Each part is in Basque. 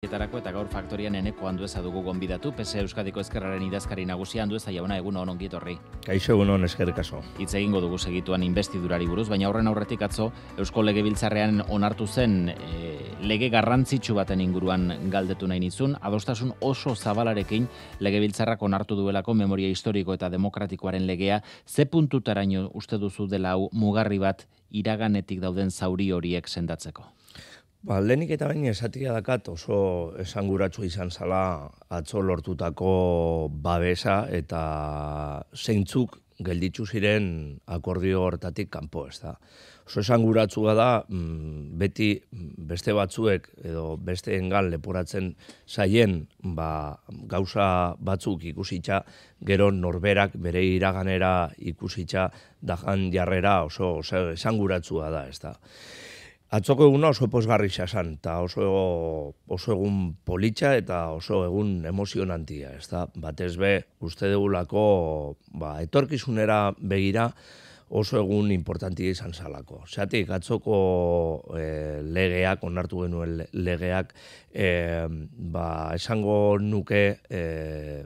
...etarako eta gaur faktorian eneko handueza dugu gonbidatu, PSE Euskadiko Ezkerraren idazkari nagusia handueza jauna egun honon gitorri. Kaixo egun honon ezkerrik aso. Itz egingo dugu segituan investidurari buruz, baina horren aurretik atzo Eusko Legebiltzarrean onartu zen eh, lege garrantzitsu baten inguruan galdetu nahi nizun, adostasun oso zabalarekin Legebiltzarrak onartu duelako memoria historiko eta demokratikoaren legea ze puntutaraino uste duzu dela hau mugarri bat iraganetik dauden zauri horiek sendatzeko. Ba, lehenik eta baina esatia dakat oso esanguratsu izan zala atzo lortutako babesa eta zeintzuk gelditzu ziren akordio hortatik kanpo ez da. Oso esanguratua da beti mm, beste batzuek edo beste engan leporatzen zaien ba, gauza batzuk ikusitza gero norberak bere iraganera ikusitza dajan jarrera oso, oso da ez da. Atzoko eguna oso epozgarri xasan, eta oso, oso egun politxa eta oso egun emozionantia, ez da? Batez be, uste dugulako, ba, etorkizunera begira, oso egun importantia izan zalako. Zatik, atzoko eh, legeak, onartu genuen legeak, ba, esango nuke eh,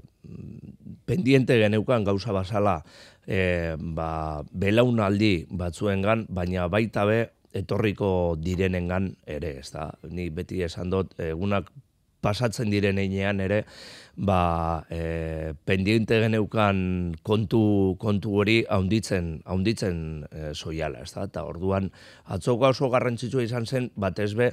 pendiente geneukan gauza basala, e, eh, ba, belaunaldi batzuengan, baina baita be, etorriko direnengan ere, ez da. Ni beti esan dut egunak pasatzen direnean ere, ba, e, pendiente geneukan kontu, kontu hori haunditzen, haunditzen e, soiala, ez da? Eta orduan, atzoko oso garrantzitsua izan zen, batez be,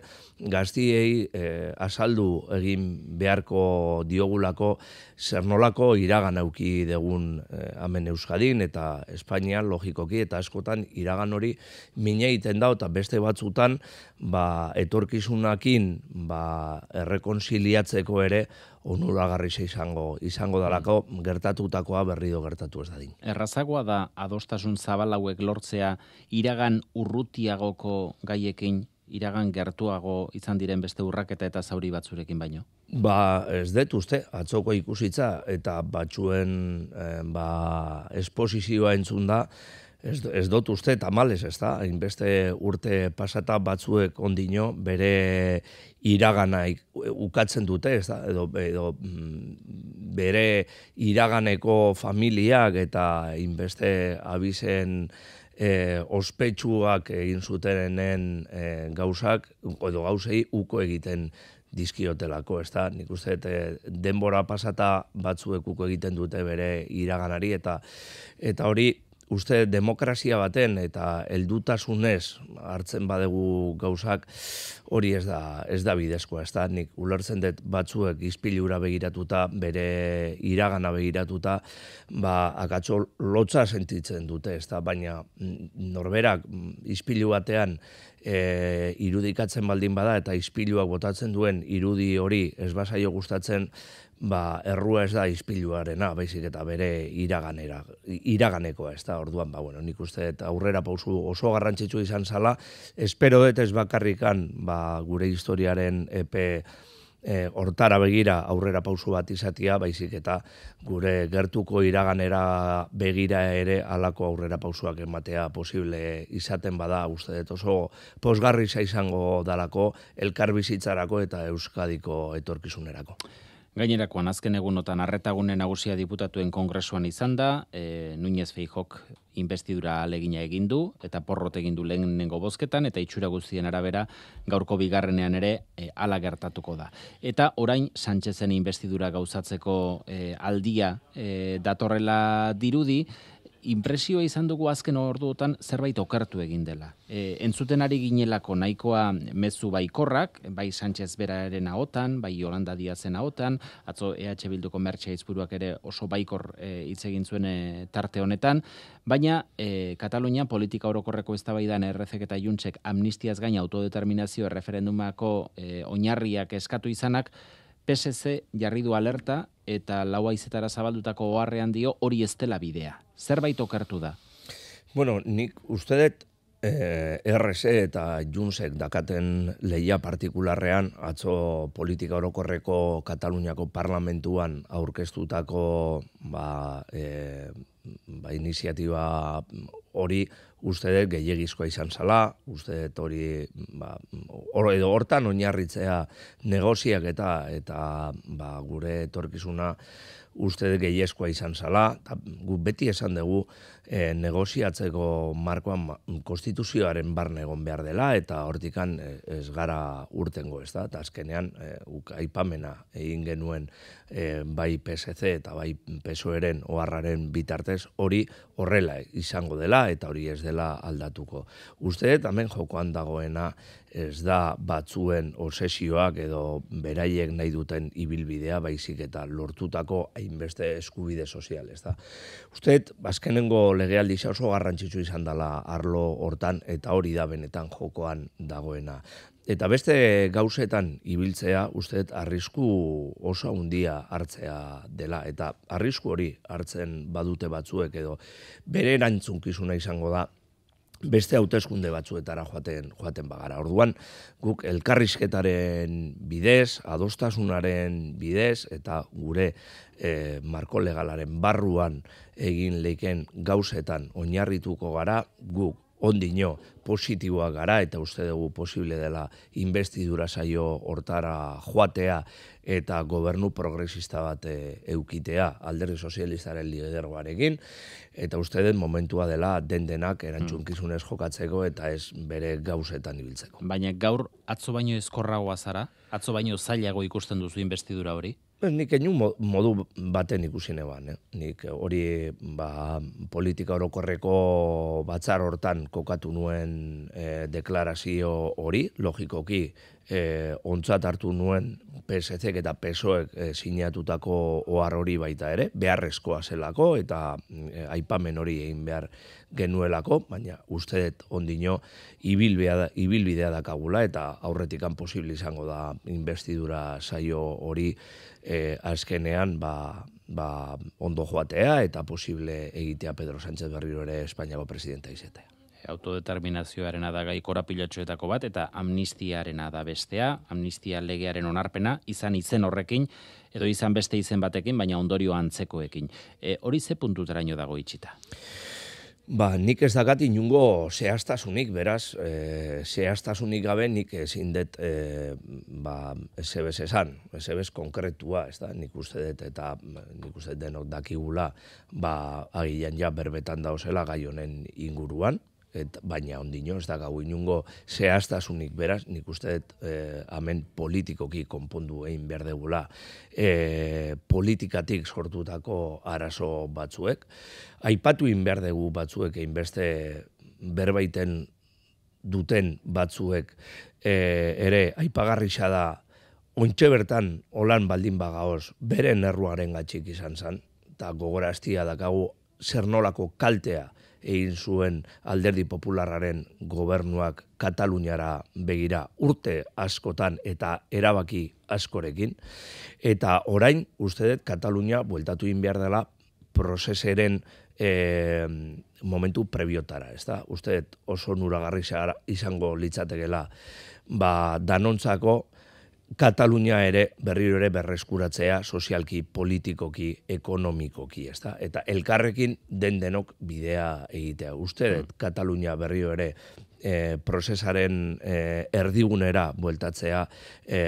gaztiei e, azaldu egin beharko diogulako, zer nolako iragan auki degun e, Euskadin, eta Espainia logikoki, eta askotan iragan hori mine egiten da, eta beste batzutan, ba, etorkizunakin, ba, errekonsiliatzeko ere, onuragarri izango izango dalako gertatutakoa berriro gertatu ez da dadin. Errazagoa da adostasun zabal lortzea iragan urrutiagoko gaiekin iragan gertuago izan diren beste urraketa eta zauri batzurekin baino. Ba, ez dut uste, atzoko ikusitza eta batzuen eh, ba, esposizioa entzun da, Ez, ez dut uste eta malez ez da, inbeste urte pasata batzuek ondino bere iraganaik ukatzen dute, ez edo, edo mm, bere iraganeko familiak eta inbeste abizen e, ospetsuak egin zutenen e, gauzak, edo gauzei uko egiten dizkiotelako, ez da, nik uste e, denbora pasata batzuek uko egiten dute bere iraganari eta eta hori uste demokrazia baten eta heldutasunez hartzen badegu gauzak hori ez da ez da bidezkoa ez da nik ulertzen dut batzuek ispilura begiratuta bere iragana begiratuta ba akatxo lotza sentitzen dute ez baina mm, norberak mm, ispilu batean e, irudikatzen baldin bada eta ispiluak botatzen duen irudi hori ez basaio gustatzen ba, errua ez da izpiluarena, baizik eta bere iraganera, iraganekoa, ez da, orduan, ba, bueno, nik uste, eta aurrera pausu oso garrantzitsu izan zala, espero dut ez bakarrikan, ba, gure historiaren epe, e, hortara begira aurrera pausu bat izatia, baizik eta gure gertuko iraganera begira ere alako aurrera pausuak ematea posible izaten bada, uste dut oso posgarri izango dalako, elkarbizitzarako eta euskadiko etorkizunerako. Gainerakoan azken egunotan arretagune nagusia diputatuen kongresuan izan da, e, Núñez Feijok investidura alegina egin du eta porrot egin du lehenengo bozketan eta itxura guztien arabera gaurko bigarrenean ere e, gertatuko da. Eta orain Sánchezen investidura gauzatzeko e, aldia e, datorrela dirudi impresioa izan dugu azken orduotan zerbait okertu egin dela. E, entzuten ari ginelako nahikoa mezu baikorrak, bai Sánchez Beraren ahotan, bai Yolanda Diazen ahotan, atzo EH Bilduko mertxea izburuak ere oso baikor e, hitz e, egin zuen e, tarte honetan, baina e, Katalunian politika orokorreko eztabaidan errezek eta juntsek amnistiaz gain autodeterminazio referendumako e, oinarriak eskatu izanak, PSC jarri du alerta eta laua izetara zabaldutako oharrean dio hori ez dela bidea. Zerbait okertu da? Bueno, nik uste dut eh, RC e eta Junsek dakaten leia partikularrean atzo politika orokorreko Kataluniako parlamentuan aurkeztutako ba, eh, ba, iniziatiba hori uste dut gehiagizkoa izan zala, uste dut hori ba, or, edo hortan oinarritzea negoziak eta eta ba, gure etorkizuna uste dut gehiagizkoa izan zala, eta gu beti esan dugu e, negoziatzeko markoan konstituzioaren barne egon behar dela eta hortikan eh, ez gara urtengo, ez da? Eta azkenean e, uk, aipamena egin genuen bai PSC eta bai PSOEren oharraren bitartez hori horrela izango dela eta hori ez dela aldatuko. Uste, hemen jokoan dagoena ez da batzuen osesioak edo beraiek nahi duten ibilbidea baizik eta lortutako hainbeste eskubide sozial, ez da? Uste, azkenengo legealdi oso garrantzitsu izan dela arlo hortan eta hori da benetan jokoan dagoena. Eta beste gauzetan ibiltzea usteet arrisku oso handia hartzea dela eta arrisku hori hartzen badute batzuek edo bere erantzunkizuna izango da beste hauteskunde batzuetara joaten joaten bagara. Orduan guk elkarrizketaren bidez, adostasunaren bidez eta gure e, marko legalaren barruan egin leiken gauzetan oinarrituko gara guk ondino positiboa gara eta uste dugu posible dela investidura saio hortara joatea eta gobernu progresista bat eh, eukitea alderdi sozialistaren lidergoarekin eta uste den momentua dela den denak jokatzeko eta ez bere gauzetan ibiltzeko. Baina gaur atzo baino ezkorragoa zara, atzo baino zailago ikusten duzu investidura hori? Ba, nik egin modu baten ikusi neban, eh. nik hori ba, politika orokorreko batzar hortan kokatu nuen eh, deklarazio hori, logikoki, eh, ontzat hartu nuen PSC eta PSOek e, sinatutako ohar hori baita ere, beharrezkoa zelako eta aipamen hori egin behar genuelako, baina uste ondino ibilbidea ibilbidea dakagula eta aurretikan posibilizango da investidura saio hori e, azkenean ba, ba, ondo joatea eta posible egitea Pedro Sánchez Berriro ere Espainiako presidenta izatea e, autodeterminazioaren adagai korapilatxoetako bat eta amnistiaren adabestea, amnistia legearen onarpena, izan izen horrekin, edo izan beste izen batekin, baina ondorio antzekoekin. E, hori ze puntutera dago itxita? Ba, nik ez dakat inungo zehaztasunik, beraz, e, zehaztasunik gabe nik ez indet e, eh, ba, ezebez esan, ezebez konkretua, ez da, nik uste dut eta nik uste denok dakigula, ba, agian ja berbetan dauzela gai honen inguruan, et, baina ondino ez da gau inungo zehaztasunik beraz, nik uste dut eh, amen politikoki konpondu egin behar degula eh, politikatik sortutako arazo batzuek. Aipatu egin behar dugu batzuek egin beste berbaiten duten batzuek eh, ere aipagarrisa da ontxe bertan holan baldin bagaoz beren erruaren gatxik izan zan eta gogoraztia dakagu zer kaltea egin zuen alderdi popularraren gobernuak Kataluniara begira urte askotan eta erabaki askorekin. Eta orain, uste dut, Katalunia bueltatu in behar dela prozeseren momentu prebiotara. Ez da? Uste dut, oso nuragarri izango litzatekela ba, danontzako Katalunia ere berriro ere berreskuratzea sozialki, politikoki, ekonomikoki, ezta? Eta elkarrekin den denok bidea egitea. Uste, mm. Katalunia berriro ere eh, prozesaren e, eh, erdigunera bueltatzea e,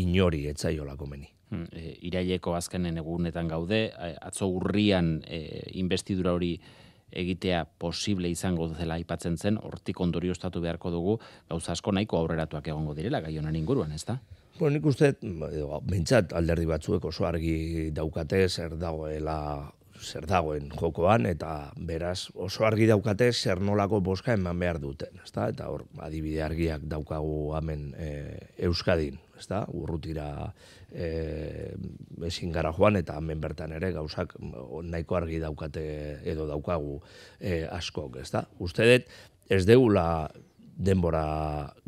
inori etzaiola komeni. Hmm, e, iraileko azkenen egunetan gaude, atzo urrian e, investidura hori egitea posible izango zela aipatzen zen, hortik ondorio estatu beharko dugu, gauza asko nahiko aurreratuak egongo direla, gai honen inguruan, ez da? Bueno, nik uste, bintzat, alderdi batzuek oso argi daukatez, zer dagoela zer dagoen jokoan, eta beraz oso argi daukate zer nolako boska eman behar duten. Ezta? Eta hor, adibide argiak daukagu hemen e, Euskadin, ezta? urrutira e, ezin gara joan, eta hemen bertan ere gauzak nahiko argi daukate edo daukagu e, askok. Ezta? Uste dut ez deula denbora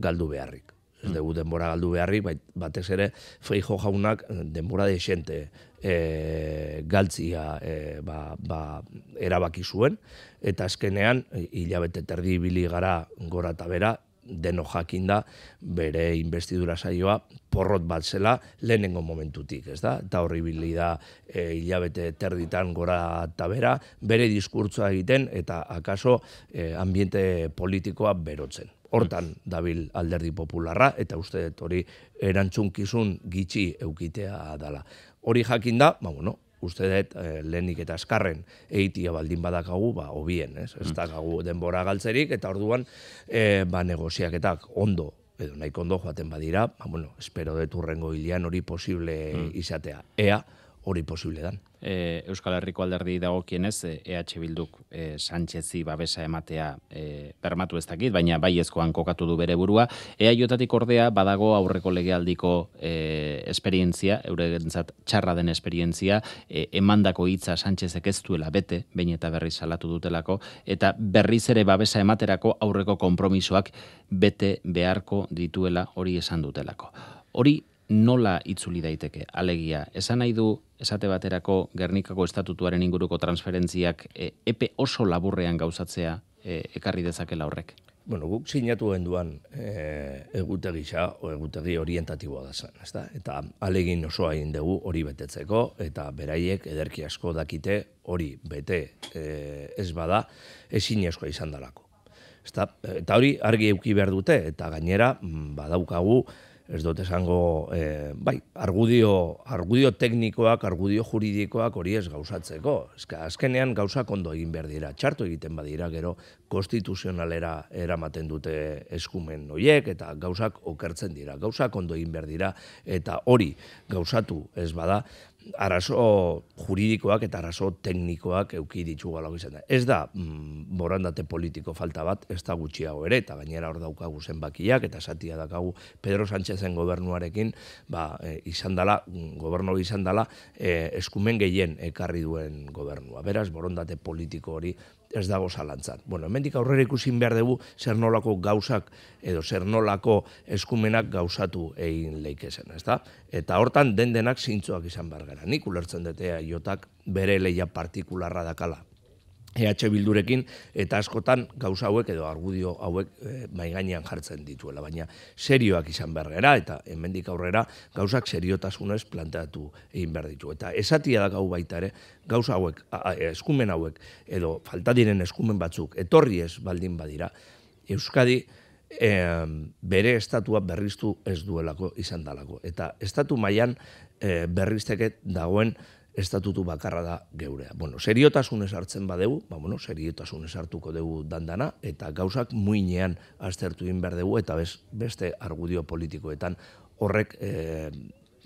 galdu beharrik. Ez dugu denbora galdu beharrik, bai, batez ere feijo jaunak denbora de e, eh, galtzia e, ba, ba, erabaki zuen. Eta azkenean hilabete terdi bili gara gora eta bera, deno da bere investidura saioa porrot bat zela lehenengo momentutik, ez da? Eta horri bili da eh, hilabete terditan gora eta bera, bere diskurtsoa egiten eta akaso e, ambiente politikoa berotzen hortan dabil alderdi popularra, eta uste dut hori erantzunkizun gitxi eukitea dala. Hori jakin da, ba, bueno, uste dut eh, lehenik eta azkarren eitia baldin badakagu, ba, obien, ez? Ez mm. dakagu denbora galtzerik, eta orduan, e, ba, negoziaketak ondo edo nahiko ondo joaten badira, ba, bueno, espero deturrengo hilian hori posible mm. izatea. Ea, hori posible dan. E, Euskal Herriko alderdi dagokienez EH e Bilduk e, eh, Sanchezi babesa ematea e, eh, permatu ez dakit, baina bai ezkoan kokatu du bere burua. Jotatik ordea badago aurreko legealdiko e, esperientzia, eurentzat txarra den esperientzia, e, emandako hitza Sanchezek ez duela bete, bain eta berriz salatu dutelako, eta berriz ere babesa ematerako aurreko konpromisoak bete beharko dituela hori esan dutelako. Hori nola itzuli daiteke. Alegia, esan nahi du esate baterako Gernikako estatutuaren inguruko transferentziak e, epe oso laburrean gauzatzea e, ekarri dezakela horrek. Bueno, guk sinatu genduan e, egutegi xa o egutegi orientatiboa da zen, ezta? Eta alegin oso hain dugu hori betetzeko eta beraiek ederki asko dakite hori bete e, ez bada ezin asko izan dalako. Eta hori argi euki behar dute eta gainera mm, badaukagu ez dut zango, e, eh, bai, argudio, argudio teknikoak, argudio juridikoak hori ez gauzatzeko. Ezka, azkenean gauza kondo egin behar dira, txartu egiten badira gero, konstituzionalera eramaten dute eskumen noiek, eta gauzak okertzen dira. Gauza kondo egin behar dira, eta hori gauzatu ez bada, arazo juridikoak eta arazo teknikoak euki ditugu izan da. Ez da, mm, borandate politiko falta bat, ez da gutxiago ere, eta gainera hor daukagu zenbakiak, eta satia dakagu Pedro Sánchezen gobernuarekin, ba, eh, izan dala, mm, gobernu izan dala, eh, eskumen gehien ekarri duen gobernua. Beraz, borondate politiko hori ez dago zalantzan. Bueno, hemendik aurrera ikusin behar dugu zer nolako gauzak edo zer nolako eskumenak gauzatu egin leikesen, ezta? Eta hortan den denak zintzoak izan bar gara. Nik ulertzen dutea jotak bere leia partikularra dakala. EH Bildurekin, eta askotan gauza hauek edo argudio hauek e, jartzen dituela, baina serioak izan berrera eta hemendik aurrera gauzak seriotasunez planteatu egin behar ditu. Eta esatia da gau baita ere, gauza hauek, eskumen hauek, edo falta diren eskumen batzuk, etorri ez baldin badira, Euskadi bere estatua berriztu ez duelako izan dalako. Eta estatu mailan eh, berrizteket dagoen, estatutu bakarra da geurea. Bueno, seriotasun hartzen badegu, ba, bueno, seriotasun hartuko dugu dandana, eta gauzak muinean aztertu in behar dugu, eta bez, beste argudio politikoetan horrek e,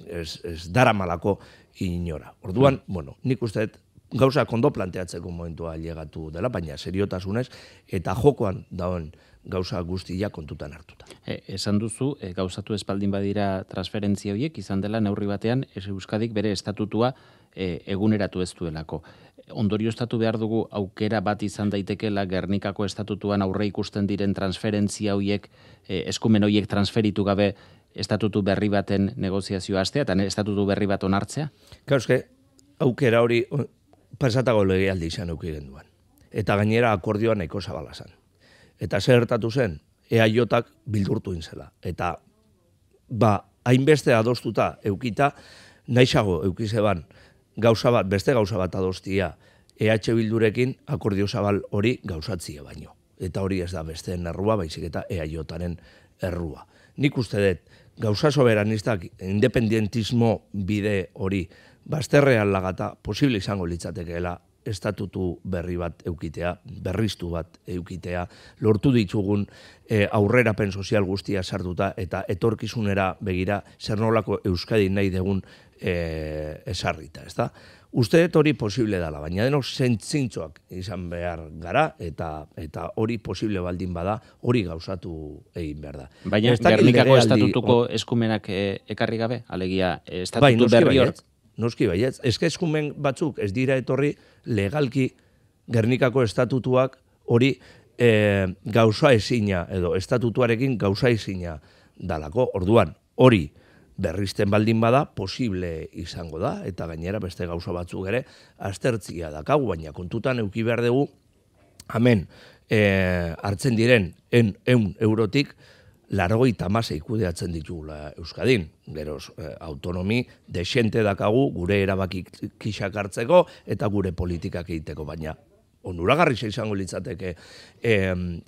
ez, ez dara malako inora. Orduan, hmm. bueno, nik uste gauzak ondo planteatzeko momentua llegatu dela, baina seriotasunez, eta jokoan dauen gauza guztia kontutan hartuta. E, esan duzu, e, gauzatu espaldin badira transferentzia horiek izan dela neurri batean euskadik bere estatutua e, eguneratu ez duelako. Ondorio estatu behar dugu aukera bat izan daitekela Gernikako estatutuan aurre ikusten diren transferentzia horiek e, eskumen horiek transferitu gabe estatutu berri baten negoziazio astea eta estatutu berri bat onartzea? Kauske, aukera hori pasatago legealdi izan aukiren duan. Eta gainera akordioan eko zabalazan. Eta zertatu zen, EAJak bildurtu inzela. Eta, ba, hainbeste adostuta eukita, naixago eukizeban, gauza bat, beste gauza bat adostia, EH Bildurekin akordio zabal hori gauzatzie baino. Eta hori ez da besteen errua, baizik eta EAJaren errua. Nik uste dut, gauza soberanistak independentismo bide hori, basterrean lagata, posible izango litzatekeela estatutu berri bat eukitea, berriztu bat eukitea, lortu ditugun e, eh, aurrera pen sozial guztia sartuta eta etorkizunera begira zer nolako Euskadi nahi degun e, eh, esarrita, da. Uste hori posible dela, baina denok zentzintzoak izan behar gara, eta eta hori posible baldin bada, hori gauzatu egin behar da. Baina Estak estatutuko eskumenak e, ekarri gabe, alegia, bai, estatutu bai, berri noski bai, ez, eskumen batzuk ez dira etorri legalki Gernikako estatutuak hori e, gauza ezina edo estatutuarekin gauza ezina dalako, orduan, hori berrizten baldin bada, posible izango da, eta gainera beste gauza batzuk ere, aztertzia dakagu, baina kontutan euki behar dugu, amen, eh, hartzen diren, en, en eurotik, largoi tamasei kudeatzen ditugula Euskadin. Geroz, eh, autonomi desente dakagu gure erabaki kisak hartzeko eta gure politikak egiteko, baina onuragarri izango litzateke em,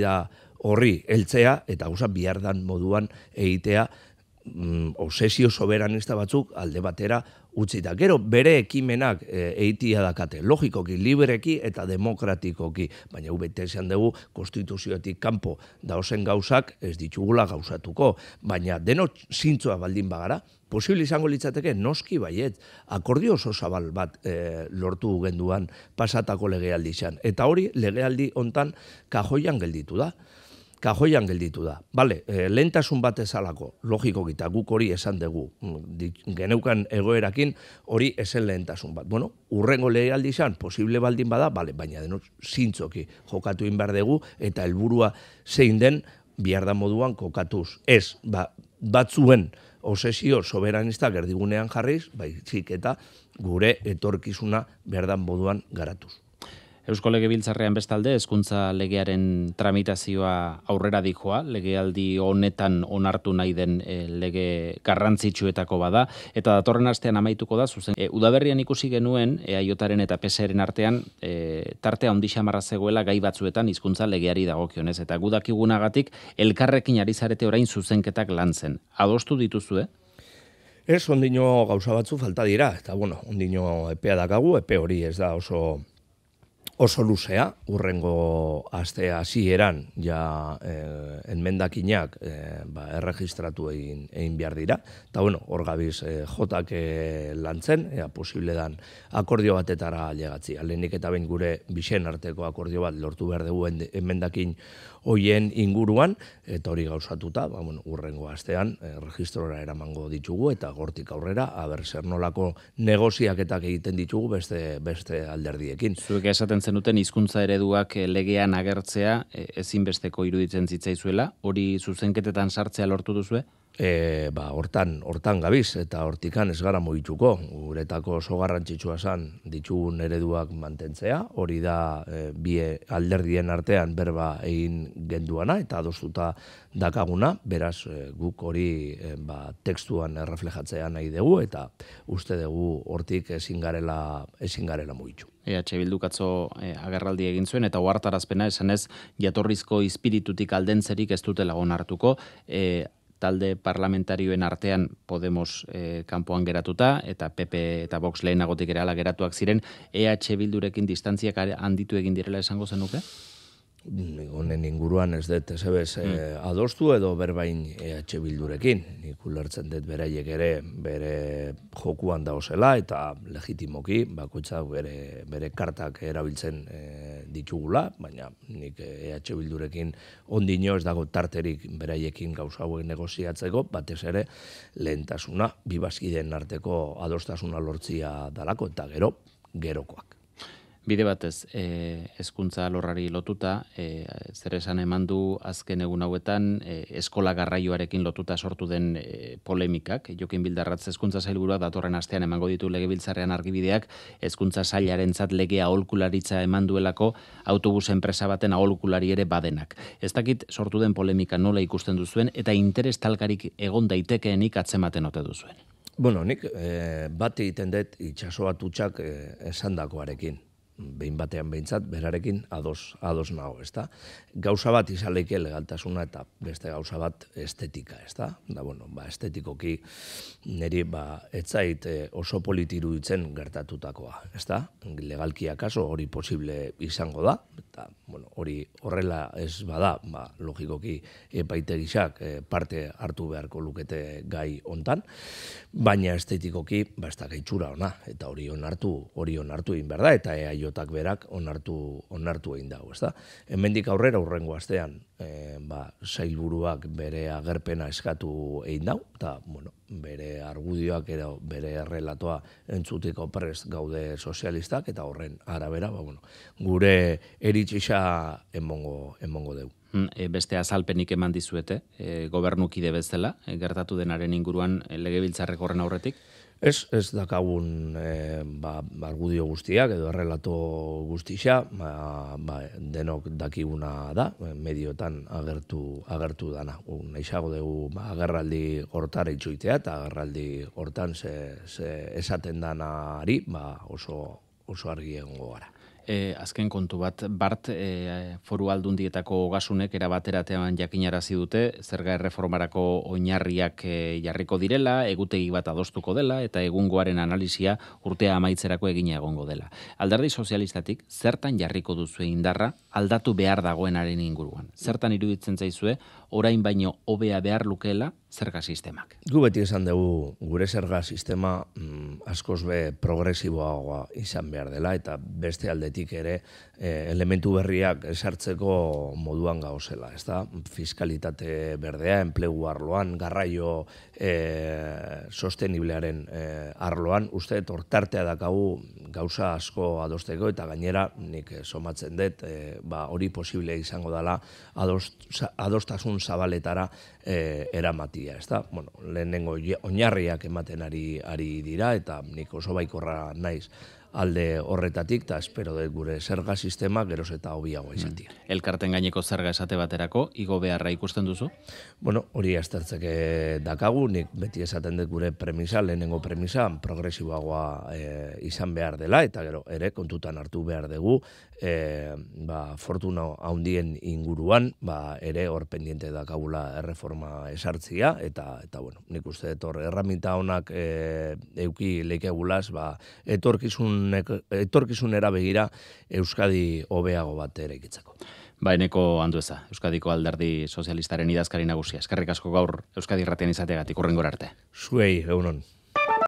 da horri heltzea eta gusa bihardan moduan egitea osesio mm, obsesio soberanista batzuk alde batera utzi Gero bere ekimenak e, eitia dakate, logikoki, libreki eta demokratikoki, baina ubete esan dugu, konstituzioetik kanpo da ozen gauzak, ez ditugula gauzatuko, baina deno zintzoa baldin bagara, posible izango litzateke noski baiet, akordio oso zabal bat eh, lortu genduan pasatako legealdi izan, eta hori legealdi hontan kajoian gelditu da kajoian gelditu da. Bale, e, lehentasun bat ezalako, logiko gita, guk hori esan dugu, mm, geneukan egoerakin hori esen lehentasun bat. Bueno, urrengo lehialdi izan, posible baldin bada, bale, baina denok zintzoki jokatu inbar dugu, eta helburua zein den, bihar da moduan kokatuz. Ez, ba, batzuen osesio soberanista gerdigunean jarriz, baizik eta gure etorkizuna berdan moduan garatuz. Eusko Legebiltzarrean bestalde hezkuntza legearen tramitazioa aurrera dijoa, legealdi honetan onartu nahi den eh, lege garrantzitsuetako bada eta datorren astean amaituko da zuzen. Eh, udaberrian ikusi genuen Eaiotaren eh, eta Peseren artean tartea hondi xamarra zegoela gai batzuetan hizkuntza legeari dagokionez eta gudakigunagatik elkarrekin ari zarete orain zuzenketak lantzen. Adostu dituzue? Eh? Ez, ondino gauza batzu falta dira, eta bueno, ondino epea dakagu, epe hori ez da oso oso luzea, urrengo aste hasi eran, ja eh, enmendakinak eh, ba, erregistratu egin, egin behar dira. Eta bueno, hor gabiz eh, jotak eh, lantzen, ea posible dan akordio batetara alegatzi. Alenik eta behin gure bisen arteko akordio bat lortu behar dugu enmendakin hoien inguruan, eta hori gauzatuta, ba, bueno, urrengo astean, e, eramango ditugu, eta gortik aurrera, aber zer nolako negoziaketak egiten ditugu beste, beste alderdiekin. Zuek esaten zenuten, hizkuntza ereduak eh, legean agertzea, eh, ezinbesteko iruditzen zitzaizuela, hori zuzenketetan sartzea lortu duzue? e, ba, hortan, hortan gabiz, eta hortikan ez gara mugituko, guretako oso garrantzitsua san ditugun ereduak mantentzea, hori da e, bie alderdien artean berba egin genduana, eta adostuta dakaguna, beraz e, guk hori e, ba, tekstuan erreflejatzea nahi dugu, eta uste dugu hortik ezin garela, ezin garela mugitu. Bildukatzo e, agerraldi egin zuen eta esan esanez jatorrizko ispiritutik aldentzerik ez dute lagun hartuko. E, talde parlamentarioen artean Podemos e, kanpoan geratuta, eta PP eta Vox lehenagotik erala geratuak ziren, EH Bildurekin distantziak handitu egin direla esango zenuke? honen inguruan ez dut, ez ebez, mm. eh, adostu edo berbain EH Bildurekin. Nik ulertzen dut beraiek ere bere jokuan dauzela eta legitimoki bakutza bere, bere kartak erabiltzen eh, ditugula, baina nik EH Bildurekin ondino ez dago tarterik beraiekin gauza hauek negoziatzeko, batez ere lehentasuna, bibazkideen arteko adostasuna lortzia dalako eta gero, gerokoak bide batez e, eh, ezkuntza lorrari lotuta, e, zer esan eman du azken egun hauetan e, eskola garraioarekin lotuta sortu den polemikak, jokin bildarratz ezkuntza zailgura datorren astean emango ditu legebiltzarrean argibideak, ezkuntza zailaren zat legea aholkularitza eman duelako autobus enpresa baten aholkulari ere badenak. Ez dakit sortu den polemika nola ikusten duzuen eta interes talkarik egon daitekeenik atzematen ote duzuen. Bueno, nik bat egiten dut itxasoa tutsak esan esandakoarekin behin batean behintzat, berarekin ados, ados nago, ez da? Gauza bat izaleike legaltasuna eta beste gauza bat estetika, ez da? bueno, ba, estetikoki niri, ba, etzait eh, oso politiru ditzen gertatutakoa, ez da? Legalkia kaso hori posible izango da, bueno, hori horrela ez bada, ba, logikoki epaitegisak eh, e, eh, parte hartu beharko lukete gai hontan, baina estetikoki ba da gaitzura ona eta hori onartu, hori onartu egin berda eta eaiotak berak onartu onartu egin dago, ezta? Hemendik aurrera aurrengo astean e, ba, sailburuak bere agerpena eskatu egin dau, eta bueno, bere argudioak edo bere errelatoa entzuteko prest gaude sozialistak, eta horren arabera, ba, bueno, gure eritxisa emongo, emongo deu. Hmm, e, beste azalpenik eman dizuete, e, gobernukide bezala, e, gertatu denaren inguruan e, legebiltzarrek horren aurretik? Ez, ez dakagun e, ba, argudio guztiak edo errelato guztixa, ba, ba, denok dakiguna da, medioetan agertu, agertu dana. Naizago dugu ba, agerraldi hortara itxuitea eta agerraldi hortan ze, ze esaten danari ba, oso, oso argi egongo gara. E, azken kontu bat, bart e, foru aldun dietako gasunek erabateratean jakinarazi dute, zerga erreformarako oinarriak e, jarriko direla, egutegi bat adostuko dela, eta egungoaren analizia urtea amaitzerako egina egongo dela. Alderdi sozialistatik, zertan jarriko duzu indarra aldatu behar dagoenaren inguruan? Zertan iruditzen zaizue, orain baino hobea behar lukela, zerga sistemak. Gu beti esan dugu gure zerga sistema mm, askoz be progresiboagoa izan behar dela eta beste aldetik ere eh, elementu berriak esartzeko moduan gauzela, ezta? Fiskalitate berdea, enplegu arloan, garraio e, sosteniblearen eh, arloan, uste tortartea dakagu gauza asko adosteko eta gainera nik somatzen dut ba, hori posible izango dela adostasun zabaletara e, eramatia, ez da? Bueno, lehenengo oinarriak ematen ari, ari dira, eta nik oso baikorra naiz alde horretatik, eta espero dut gure zerga sistema geroz eta hobiagoa izatea. Hmm. Elkarten gaineko zerga esate baterako, igo beharra ikusten duzu? Bueno, hori aztertzeke dakagu, nik beti esaten dut gure premisa, lehenengo premisa, progresiboagoa eh, izan behar dela, eta gero ere kontutan hartu behar dugu, eh, ba, fortuna haundien inguruan, ba, ere hor pendiente dakagula erreforma esartzia, eta, eta bueno, nik uste etor erramita honak e, eh, euki leikegulaz, ba, etorkizun etorkizun era begira Euskadi hobeago bat ere kitzako. Baineko andueza, eza, Euskadiko alderdi sozialistaren idazkari nagusia. Eskerrik asko gaur Euskadi ratian izateagatik urrengor arte. Zuei, egunon.